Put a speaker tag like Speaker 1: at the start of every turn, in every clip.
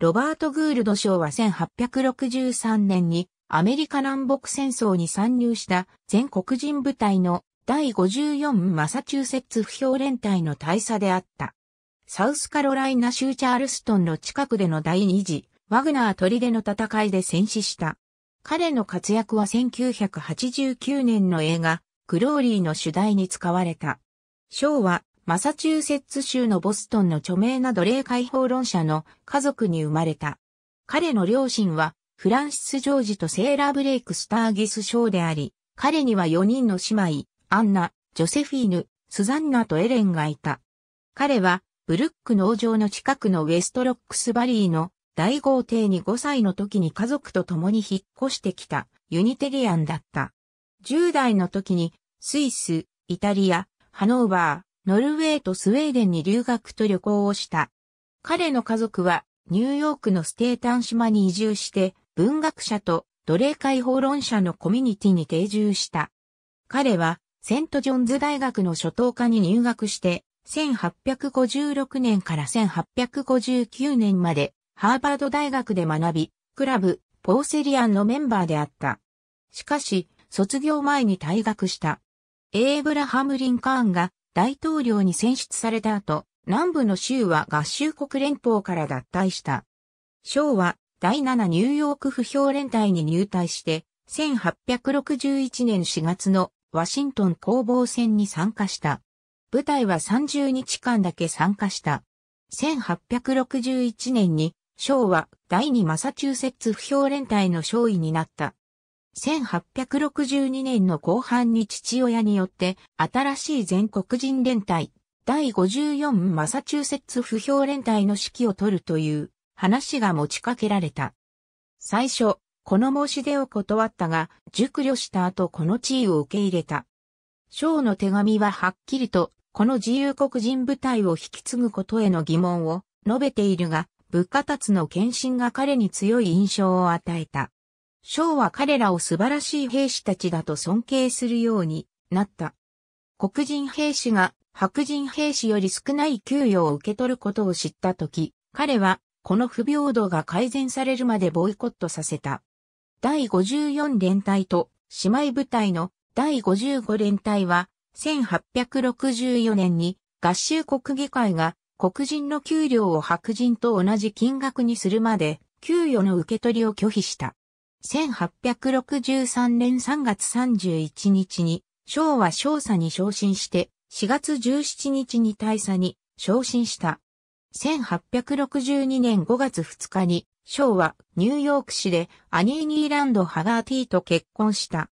Speaker 1: ロバート・グールド賞は1863年にアメリカ南北戦争に参入した全国人部隊の第54マサチューセッツ不評連隊の大佐であった。サウスカロライナ州チャールストンの近くでの第二次ワグナー砦の戦いで戦死した。彼の活躍は1989年の映画クローリーの主題に使われた。賞はマサチューセッツ州のボストンの著名な奴隷解放論者の家族に生まれた。彼の両親は、フランシス・ジョージとセーラー・ブレイク・スターギス・ショーであり、彼には4人の姉妹、アンナ、ジョセフィーヌ、スザンナとエレンがいた。彼は、ブルック農場の近くのウェストロックスバリーの大豪邸に5歳の時に家族と共に引っ越してきたユニテリアンだった。10代の時にスイス、イタリア、ハノーバー、ノルウェーとスウェーデンに留学と旅行をした。彼の家族はニューヨークのステータン島に移住して文学者と奴隷解放論者のコミュニティに定住した。彼はセントジョンズ大学の初等科に入学して1856年から1859年までハーバード大学で学び、クラブ、ポーセリアンのメンバーであった。しかし、卒業前に退学した。エイブラハム・リンカーンが大統領に選出された後、南部の州は合衆国連邦から脱退した。ショーは第7ニューヨーク不評連隊に入隊して、1861年4月のワシントン攻防戦に参加した。部隊は30日間だけ参加した。1861年に、ショーは第2マサチューセッツ不評連隊の少尉になった。1862年の後半に父親によって新しい全国人連隊第54マサチューセッツ不評連隊の指揮を取るという話が持ちかけられた。最初、この申し出を断ったが、熟慮した後この地位を受け入れた。章の手紙ははっきりと、この自由国人部隊を引き継ぐことへの疑問を述べているが、物価達の献身が彼に強い印象を与えた。将は彼らを素晴らしい兵士たちだと尊敬するようになった。黒人兵士が白人兵士より少ない給与を受け取ることを知ったとき、彼はこの不平等が改善されるまでボイコットさせた。第54連隊と姉妹部隊の第55連隊は1864年に合衆国議会が黒人の給料を白人と同じ金額にするまで給与の受け取りを拒否した。1863年3月31日に、昭和少佐に昇進して、4月17日に大佐に昇進した。1862年5月2日に、昭和ニューヨーク市でアニーニーランド・ハガーティーと結婚した。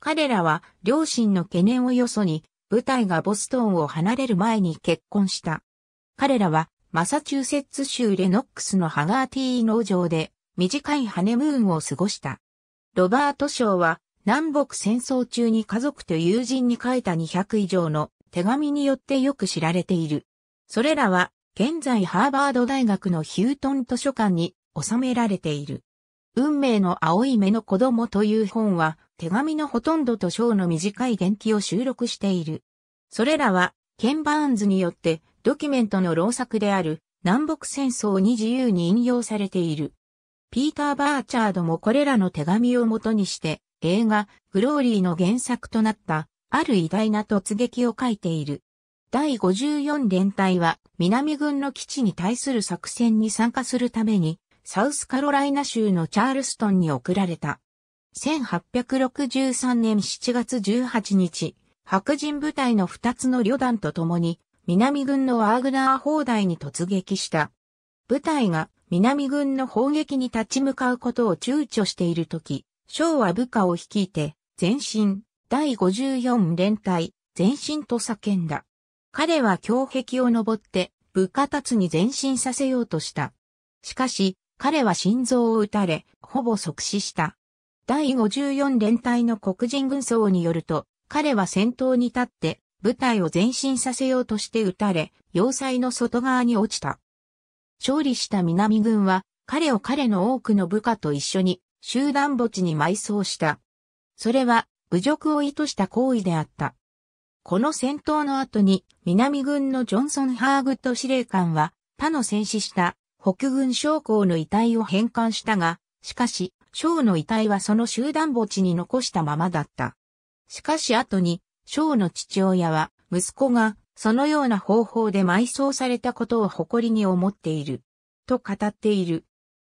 Speaker 1: 彼らは両親の懸念をよそに、舞台がボストンを離れる前に結婚した。彼らはマサチューセッツ州レノックスのハガーティー農場で短いハネムーンを過ごした。ロバート賞は、南北戦争中に家族と友人に書いた200以上の手紙によってよく知られている。それらは、現在ハーバード大学のヒュートン図書館に収められている。運命の青い目の子供という本は、手紙のほとんどと賞の短い元記を収録している。それらは、ケン・バーンズによって、ドキュメントの老作である、南北戦争に自由に引用されている。ピーター・バーチャードもこれらの手紙をもとにして、映画、グローリーの原作となった、ある偉大な突撃を書いている。第54連隊は、南軍の基地に対する作戦に参加するために、サウスカロライナ州のチャールストンに送られた。1863年7月18日、白人部隊の2つの旅団と共に、南軍のワーグナー砲台に突撃した。部隊が南軍の砲撃に立ち向かうことを躊躇しているとき、昭は部下を率いて、前進、第54連隊、前進と叫んだ。彼は胸壁を登って、部下たちに前進させようとした。しかし、彼は心臓を撃たれ、ほぼ即死した。第54連隊の黒人軍曹によると、彼は先頭に立って、部隊を前進させようとして撃たれ、要塞の外側に落ちた。勝利した南軍は、彼を彼の多くの部下と一緒に、集団墓地に埋葬した。それは、侮辱を意図した行為であった。この戦闘の後に、南軍のジョンソン・ハーグッ司令官は、他の戦死した北軍将校の遺体を返還したが、しかし、将の遺体はその集団墓地に残したままだった。しかし後に、将の父親は、息子がそのような方法で埋葬されたことを誇りに思っている。と語っている。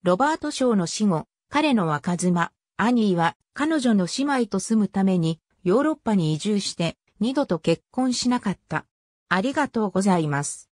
Speaker 1: ロバート賞の死後、彼の若妻、アニーは彼女の姉妹と住むためにヨーロッパに移住して二度と結婚しなかった。ありがとうございます。